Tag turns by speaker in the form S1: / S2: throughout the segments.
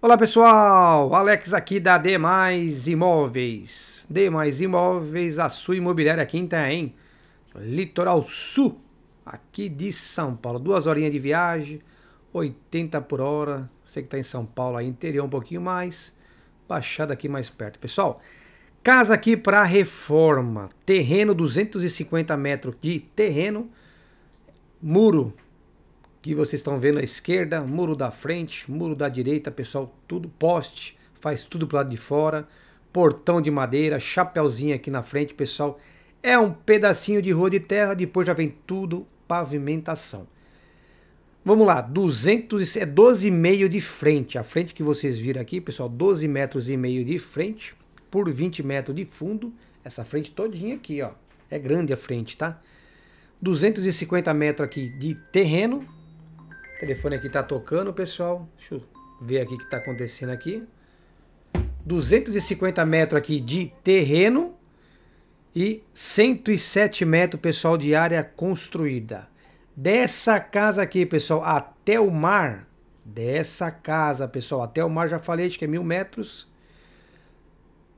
S1: Olá pessoal, Alex aqui da Demais Imóveis. Demais Imóveis, a sua imobiliária aqui em Itaém, Litoral Sul, aqui de São Paulo. Duas horinhas de viagem, 80 por hora. Você que está em São Paulo, aí, interior um pouquinho mais, baixada aqui mais perto. Pessoal, casa aqui para reforma, terreno 250 metros de terreno, muro que vocês estão vendo à esquerda, muro da frente, muro da direita, pessoal, tudo poste, faz tudo para lado de fora, portão de madeira, chapéuzinho aqui na frente, pessoal. É um pedacinho de rua de terra, depois já vem tudo pavimentação. Vamos lá, 200, é 12,5 de frente. A frente que vocês viram aqui, pessoal, 12 metros e meio de frente por 20 metros de fundo. Essa frente todinha aqui, ó. É grande a frente, tá? 250 metros aqui de terreno, o telefone aqui tá tocando, pessoal. Deixa eu ver aqui o que tá acontecendo aqui. 250 metros aqui de terreno e 107 metros, pessoal, de área construída. Dessa casa aqui, pessoal, até o mar, dessa casa, pessoal, até o mar, já falei, acho que é mil metros.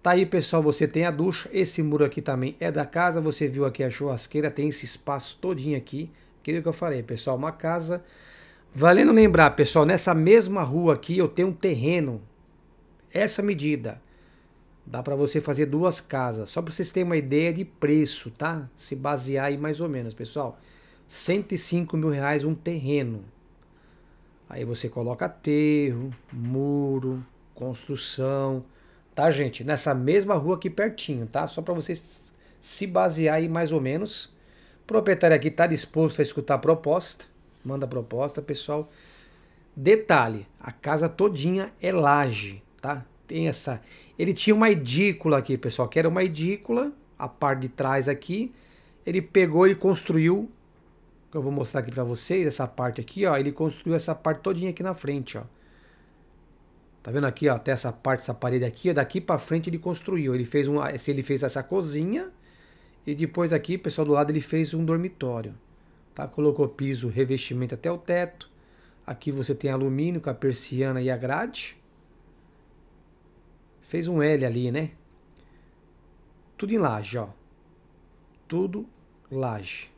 S1: Tá aí, pessoal, você tem a ducha, esse muro aqui também é da casa, você viu aqui a churrasqueira, tem esse espaço todinho aqui. Aquilo é que eu falei, pessoal, uma casa Valendo lembrar, pessoal, nessa mesma rua aqui eu tenho um terreno. Essa medida. Dá para você fazer duas casas. Só para vocês terem uma ideia de preço, tá? Se basear aí mais ou menos, pessoal. 105 mil reais um terreno. Aí você coloca aterro, muro, construção. Tá, gente? Nessa mesma rua aqui pertinho, tá? Só para vocês se basear aí mais ou menos. O proprietário aqui está disposto a escutar a proposta manda proposta, pessoal. Detalhe, a casa todinha é laje, tá? Tem essa... Ele tinha uma edícula aqui, pessoal, que era uma edícula, a parte de trás aqui. Ele pegou e construiu, que eu vou mostrar aqui para vocês, essa parte aqui, ó. Ele construiu essa parte todinha aqui na frente, ó. Tá vendo aqui, ó, até essa parte, essa parede aqui, ó, daqui para frente ele construiu. Ele fez, um, ele fez essa cozinha e depois aqui, pessoal, do lado ele fez um dormitório tá? Colocou piso, revestimento até o teto. Aqui você tem alumínio com a persiana e a grade. Fez um L ali, né? Tudo em laje, ó. Tudo laje.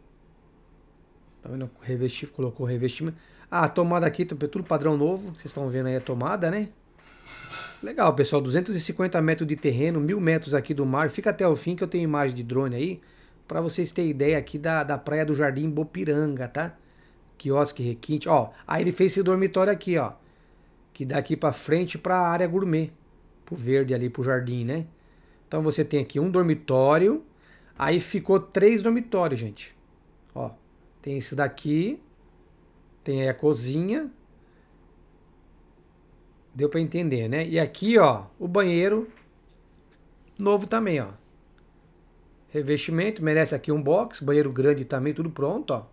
S1: Tá vendo? Revesti, colocou revestimento. Ah, a tomada aqui, tá tudo padrão novo. Vocês estão vendo aí a tomada, né? Legal, pessoal. 250 metros de terreno, mil metros aqui do mar. Fica até o fim que eu tenho imagem de drone aí para vocês terem ideia aqui da, da praia do Jardim Bopiranga, tá? Quiosque Requinte, ó. Aí ele fez esse dormitório aqui, ó. Que daqui para frente para a área gourmet, pro verde ali, pro jardim, né? Então você tem aqui um dormitório, aí ficou três dormitórios, gente. Ó, tem esse daqui, tem aí a cozinha. Deu para entender, né? E aqui, ó, o banheiro novo também, ó revestimento, merece aqui um box, banheiro grande também, tudo pronto, ó.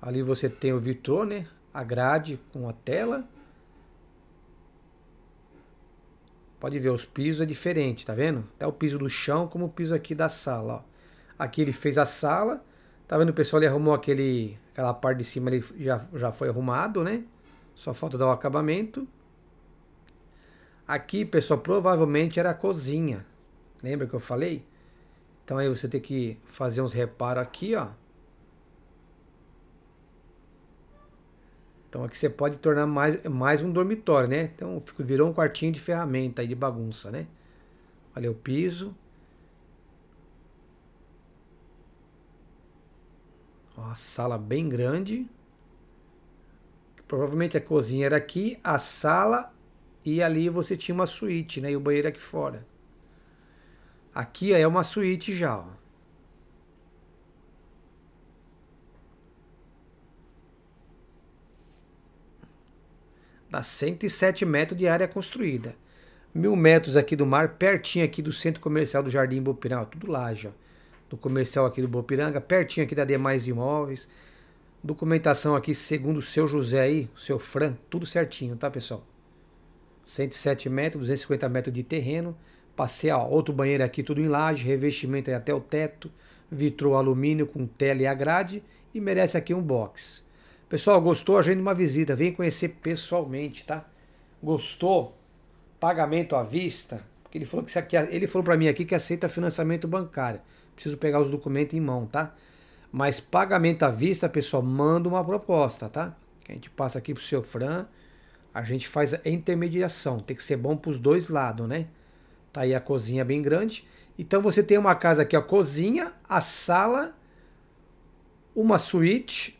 S1: Ali você tem o vitrô, né? A grade com a tela. Pode ver, os pisos é diferente, tá vendo? Até o piso do chão, como o piso aqui da sala, ó. Aqui ele fez a sala. Tá vendo, pessoal? Ele arrumou aquele, aquela parte de cima, ele já, já foi arrumado, né? Só falta dar o acabamento. Aqui, pessoal, provavelmente era a cozinha. Lembra que eu falei? Então aí você tem que fazer uns reparos aqui, ó. Então aqui você pode tornar mais, mais um dormitório, né? Então virou um quartinho de ferramenta aí, de bagunça, né? Olha o piso. Uma sala bem grande. Provavelmente a cozinha era aqui, a sala e ali você tinha uma suíte, né? E o banheiro aqui fora. Aqui é uma suíte já, ó. Dá 107 metros de área construída. Mil metros aqui do mar, pertinho aqui do centro comercial do Jardim Bopiranga. Tudo lá já. Do comercial aqui do Bopiranga, pertinho aqui da Demais Imóveis. Documentação aqui, segundo o seu José aí, o seu Fran, tudo certinho, tá, pessoal? 107 metros, 250 metros de terreno, Passei, ó, outro banheiro aqui, tudo em laje, revestimento até o teto, vitro alumínio com tela e a grade e merece aqui um box. Pessoal, gostou? Agenda uma visita, vem conhecer pessoalmente, tá? Gostou? Pagamento à vista? Porque ele falou que aqui, é, ele falou para mim aqui que aceita financiamento bancário. Preciso pegar os documentos em mão, tá? Mas pagamento à vista, pessoal, manda uma proposta, tá? Que a gente passa aqui pro seu Fran, a gente faz a intermediação. Tem que ser bom para os dois lados, né? Tá aí a cozinha bem grande. Então você tem uma casa aqui, ó, cozinha, a sala, uma suíte,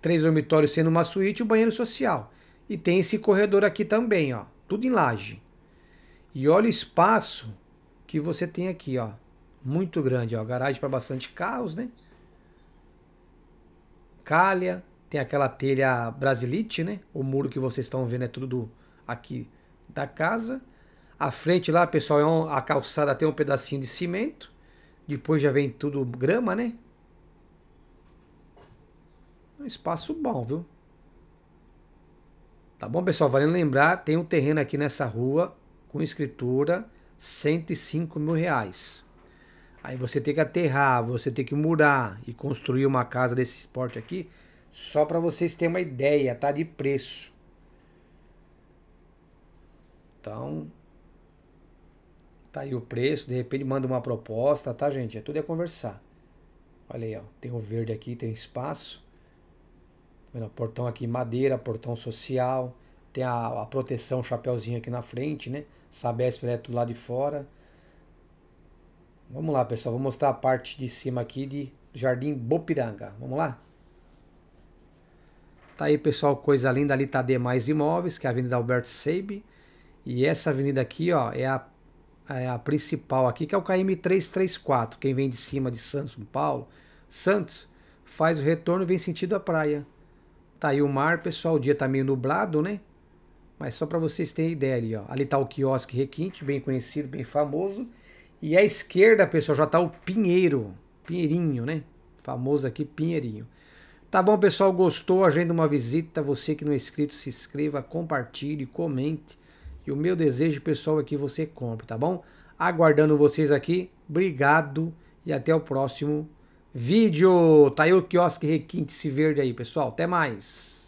S1: três dormitórios sendo uma suíte, o um banheiro social. E tem esse corredor aqui também, ó, tudo em laje. E olha o espaço que você tem aqui, ó, muito grande, ó, garagem para bastante carros, né? Calha, tem aquela telha brasilite, né? O muro que vocês estão vendo é tudo aqui da casa. A frente lá, pessoal, é um, a calçada tem um pedacinho de cimento. Depois já vem tudo grama, né? Um espaço bom, viu? Tá bom, pessoal? Valendo lembrar, tem um terreno aqui nessa rua com escritura 105 mil reais. Aí você tem que aterrar, você tem que murar e construir uma casa desse esporte aqui, só para vocês terem uma ideia, tá? De preço. Então, Tá aí o preço, de repente manda uma proposta, tá, gente? É tudo é conversar. Olha aí, ó. Tem o verde aqui, tem espaço. Tá vendo? Portão aqui madeira, portão social. Tem a, a proteção, o chapéuzinho aqui na frente, né? Sabesp é do lado de fora. Vamos lá, pessoal. Vou mostrar a parte de cima aqui de Jardim Bopiranga. Vamos lá? Tá aí, pessoal. Coisa linda. Ali tá Demais Imóveis, que é a Avenida Alberto Seib. E essa avenida aqui, ó, é a é a principal aqui, que é o KM334. Quem vem de cima de Santos, São Paulo, Santos, faz o retorno e vem sentido à praia. Tá aí o mar, pessoal, o dia tá meio nublado, né? Mas só para vocês terem ideia ali, ó. Ali tá o quiosque Requinte, bem conhecido, bem famoso. E à esquerda, pessoal, já tá o Pinheiro. Pinheirinho, né? Famoso aqui, Pinheirinho. Tá bom, pessoal, gostou? Agenda uma visita. Você que não é inscrito, se inscreva, compartilhe, comente. E o meu desejo pessoal é que você compre, tá bom? Aguardando vocês aqui. Obrigado e até o próximo vídeo. Tá aí o quiosque requinte-se verde aí, pessoal. Até mais.